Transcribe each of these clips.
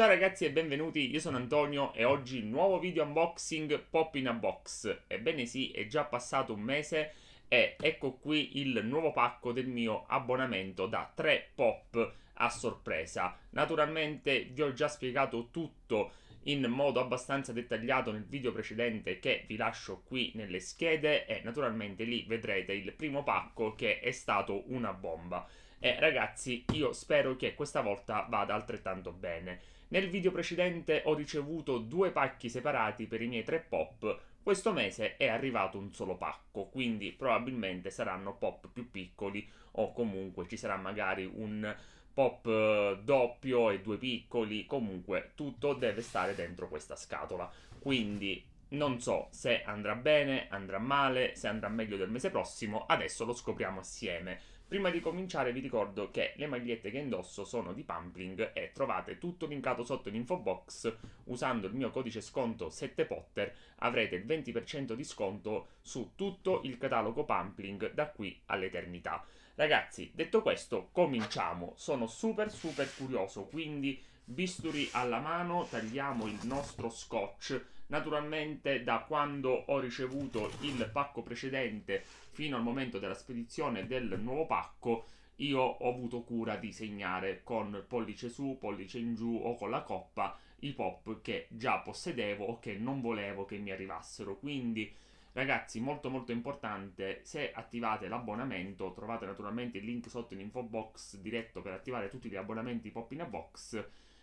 Ciao ragazzi e benvenuti, io sono Antonio e oggi nuovo video unboxing Pop in a Box. Ebbene sì, è già passato un mese e ecco qui il nuovo pacco del mio abbonamento da 3 pop a sorpresa. Naturalmente vi ho già spiegato tutto in modo abbastanza dettagliato nel video precedente che vi lascio qui nelle schede e naturalmente lì vedrete il primo pacco che è stato una bomba. E ragazzi, io spero che questa volta vada altrettanto bene. Nel video precedente ho ricevuto due pacchi separati per i miei tre pop, questo mese è arrivato un solo pacco, quindi probabilmente saranno pop più piccoli o comunque ci sarà magari un pop eh, doppio e due piccoli, comunque tutto deve stare dentro questa scatola. Quindi non so se andrà bene, andrà male, se andrà meglio del mese prossimo, adesso lo scopriamo assieme. Prima di cominciare vi ricordo che le magliette che indosso sono di Pumpling e trovate tutto linkato sotto in info box. Usando il mio codice sconto 7potter avrete il 20% di sconto su tutto il catalogo Pumpling da qui all'eternità. Ragazzi, detto questo, cominciamo. Sono super super curioso, quindi bisturi alla mano, tagliamo il nostro scotch. Naturalmente da quando ho ricevuto il pacco precedente fino al momento della spedizione del nuovo pacco, io ho avuto cura di segnare con pollice su, pollice in giù o con la coppa i pop che già possedevo o che non volevo che mi arrivassero. Quindi Ragazzi, molto molto importante, se attivate l'abbonamento, trovate naturalmente il link sotto in info box diretto per attivare tutti gli abbonamenti Pop in a Box,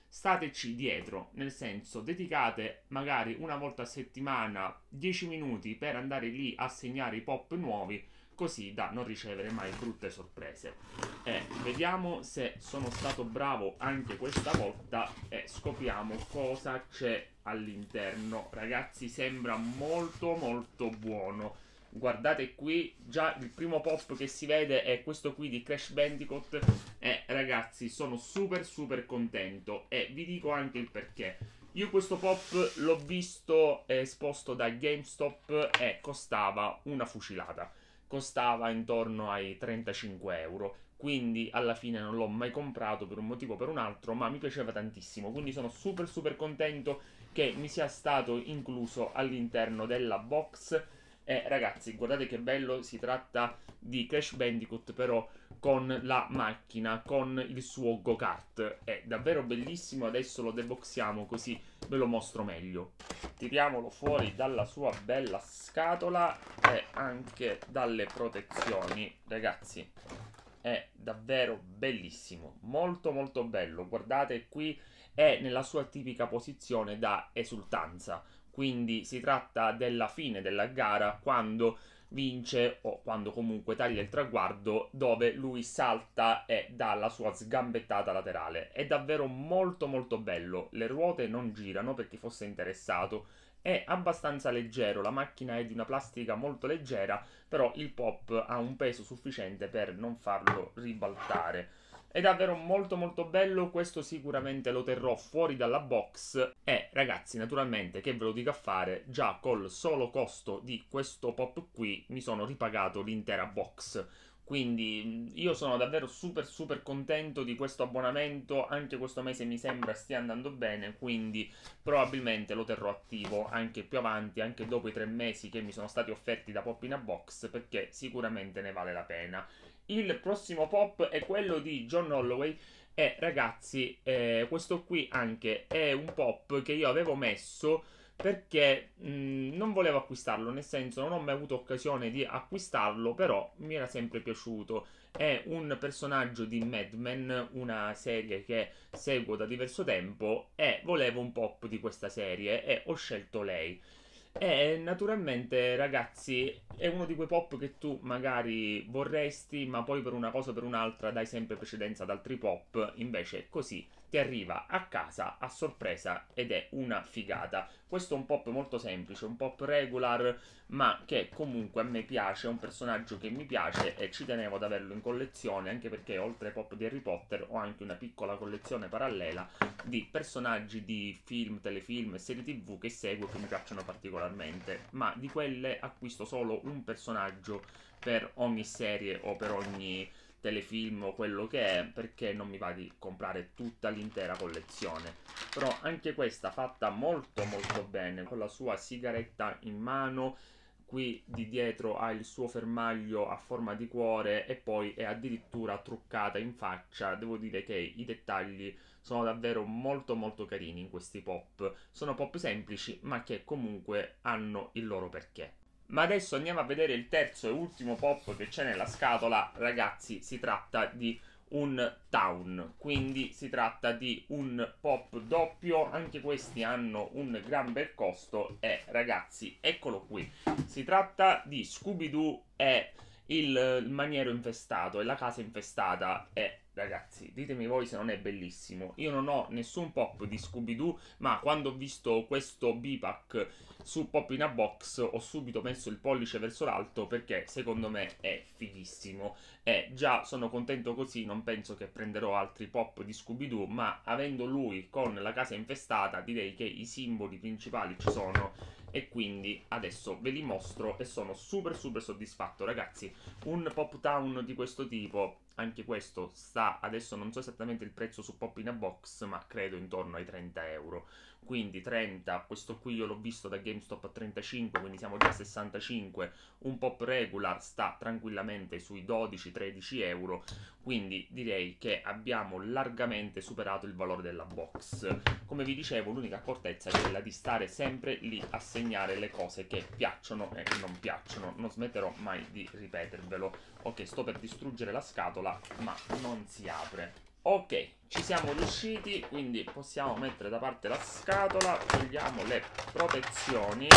stateci dietro, nel senso dedicate magari una volta a settimana 10 minuti per andare lì a segnare i pop nuovi, così da non ricevere mai brutte sorprese. E vediamo se sono stato bravo anche questa volta e scopriamo cosa c'è all'interno. Ragazzi, sembra molto molto buono. Guardate qui, già il primo pop che si vede è questo qui di Crash Bandicoot e ragazzi sono super super contento e vi dico anche il perché. Io questo pop l'ho visto esposto da GameStop e costava una fucilata costava intorno ai 35 euro. Quindi alla fine non l'ho mai comprato per un motivo o per un altro, ma mi piaceva tantissimo. Quindi sono super super contento che mi sia stato incluso all'interno della box e eh, ragazzi, guardate che bello, si tratta di Crash Bandicoot però con la macchina, con il suo go-kart. È davvero bellissimo, adesso lo deboxiamo così ve lo mostro meglio. Tiriamolo fuori dalla sua bella scatola e anche dalle protezioni, ragazzi. È davvero bellissimo, molto molto bello. Guardate qui è nella sua tipica posizione da esultanza, quindi si tratta della fine della gara quando vince o quando comunque taglia il traguardo dove lui salta e dà la sua sgambettata laterale. È davvero molto molto bello, le ruote non girano per chi fosse interessato, è abbastanza leggero, la macchina è di una plastica molto leggera, però il pop ha un peso sufficiente per non farlo ribaltare. È davvero molto molto bello, questo sicuramente lo terrò fuori dalla box. E ragazzi, naturalmente, che ve lo dico a fare, già col solo costo di questo pop qui mi sono ripagato l'intera box. Quindi io sono davvero super super contento di questo abbonamento, anche questo mese mi sembra stia andando bene, quindi probabilmente lo terrò attivo anche più avanti, anche dopo i tre mesi che mi sono stati offerti da Pop in a Box, perché sicuramente ne vale la pena il prossimo pop è quello di John Holloway. E ragazzi, eh, questo qui anche è un pop che io avevo messo perché mh, mm, non volevo acquistarlo, nel senso non ho mai avuto occasione di acquistarlo, però mi era sempre piaciuto. È un personaggio di Mad Men, una serie che seguo da diverso tempo e volevo un pop di questa serie e ho scelto lei. E eh, naturalmente, ragazzi, è uno di quei pop che tu magari vorresti, ma poi per una cosa o per un'altra dai sempre precedenza ad altri pop, invece è così ti arriva a casa a sorpresa ed è una figata. Questo è un pop molto semplice, un pop regular, ma che comunque a me piace, è un personaggio che mi piace e ci tenevo ad averlo in collezione, anche perché oltre ai pop di Harry Potter ho anche una piccola collezione parallela di personaggi di film, telefilm e serie tv che seguo e che mi piacciono particolarmente, ma di quelle acquisto solo un personaggio per ogni serie o per ogni telefilm o quello che è, perché non mi va di comprare tutta l'intera collezione. Però anche questa fatta molto molto bene, con la sua sigaretta in mano, qui di dietro ha il suo fermaglio a forma di cuore e poi è addirittura truccata in faccia. Devo dire che i dettagli sono davvero molto molto carini in questi pop. Sono pop semplici ma che comunque hanno il loro perché. Ma adesso andiamo a vedere il terzo e ultimo pop che c'è nella scatola. Ragazzi, si tratta di un town, quindi si tratta di un pop doppio, anche questi hanno un gran bel costo e ragazzi, eccolo qui. Si tratta di Scooby-Doo e il, maniero infestato e la casa infestata e ragazzi, ditemi voi se non è bellissimo. Io non ho nessun pop di Scooby-Doo, ma quando ho visto questo B-Pack su Pop in a Box ho subito messo il pollice verso l'alto perché secondo me è fighissimo. E già sono contento così, non penso che prenderò altri pop di Scooby-Doo, ma avendo lui con la casa infestata direi che i simboli principali ci sono e quindi adesso ve li mostro e sono super super soddisfatto ragazzi un pop town di questo tipo anche questo sta, adesso non so esattamente il prezzo su Pop in a Box, ma credo intorno ai 30 euro quindi 30, questo qui io l'ho visto da GameStop a 35, quindi siamo già a 65, un pop regular sta tranquillamente sui 12-13 euro, quindi direi che abbiamo largamente superato il valore della box. Come vi dicevo, l'unica accortezza è quella di stare sempre lì a segnare le cose che piacciono e non piacciono, non smetterò mai di ripetervelo. Ok, sto per distruggere la scatola, ma non si apre. Ok, ci siamo riusciti, quindi possiamo mettere da parte la scatola, togliamo le protezioni.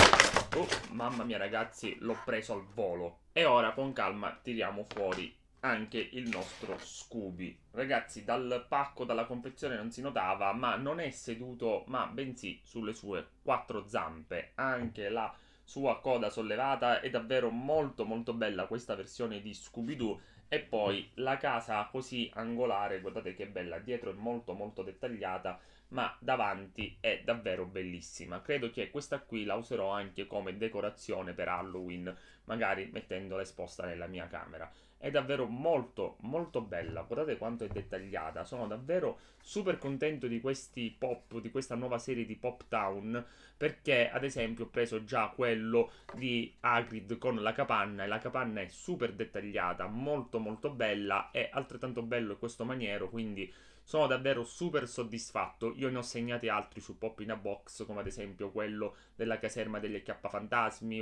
Oh, mamma mia ragazzi, l'ho preso al volo. E ora con calma tiriamo fuori anche il nostro Scooby. Ragazzi, dal pacco, dalla confezione non si notava, ma non è seduto, ma bensì sulle sue quattro zampe. Anche la sua coda sollevata è davvero molto molto bella questa versione di Scooby-Doo e poi la casa così angolare, guardate che bella, dietro è molto molto dettagliata, ma davanti è davvero bellissima. Credo che questa qui la userò anche come decorazione per Halloween, magari mettendola esposta nella mia camera è davvero molto molto bella, guardate quanto è dettagliata, sono davvero super contento di questi pop, di questa nuova serie di Pop Town, perché ad esempio ho preso già quello di Hagrid con la capanna e la capanna è super dettagliata, molto molto bella e altrettanto bello questo maniero, quindi sono davvero super soddisfatto. Io ne ho segnati altri su Pop in a Box, come ad esempio quello della caserma degli K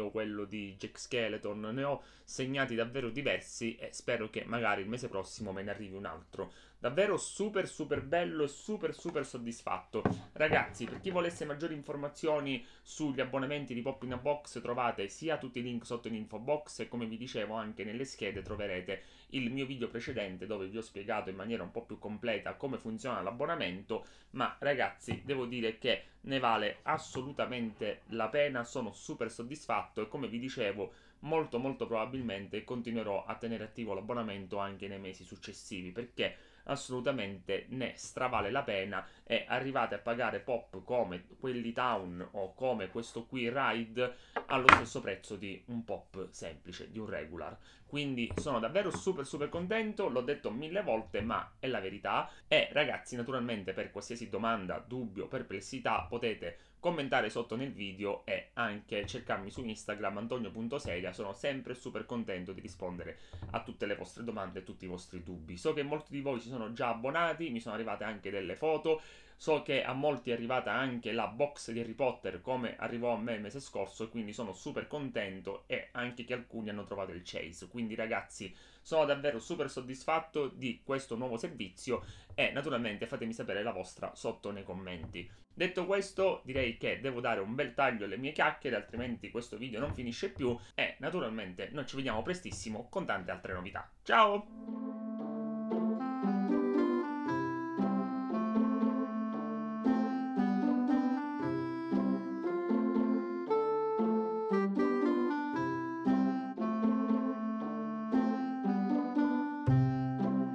o quello di Jack Skeleton. Ne ho segnati davvero diversi e spero che magari il mese prossimo me ne arrivi un altro. Davvero super super bello e super super soddisfatto. Ragazzi, per chi volesse maggiori informazioni sugli abbonamenti di Pop in a Box trovate sia tutti i link sotto in info box e come vi dicevo anche nelle schede troverete il mio video precedente dove vi ho spiegato in maniera un po' più completa come funziona l'abbonamento, ma ragazzi devo dire che ne vale assolutamente la pena, sono super soddisfatto e come vi dicevo molto molto probabilmente continuerò a tenere attivo l'abbonamento anche nei mesi successivi perché assolutamente ne stravale la pena e arrivate a pagare pop come quelli town o come questo qui ride allo stesso prezzo di un pop semplice, di un regular. Quindi sono davvero super super contento, l'ho detto mille volte, ma è la verità. E ragazzi, naturalmente per qualsiasi domanda, dubbio, perplessità potete commentare sotto nel video e anche cercarmi su Instagram antonio.sedia, sono sempre super contento di rispondere a tutte le vostre domande e tutti i vostri dubbi. So che molti di voi si sono già abbonati, mi sono arrivate anche delle foto So che a molti è arrivata anche la box di Harry Potter come arrivò a me il mese scorso, quindi sono super contento e anche che alcuni hanno trovato il chase. Quindi ragazzi, sono davvero super soddisfatto di questo nuovo servizio e naturalmente fatemi sapere la vostra sotto nei commenti. Detto questo, direi che devo dare un bel taglio alle mie chiacchiere, altrimenti questo video non finisce più e naturalmente noi ci vediamo prestissimo con tante altre novità. Ciao!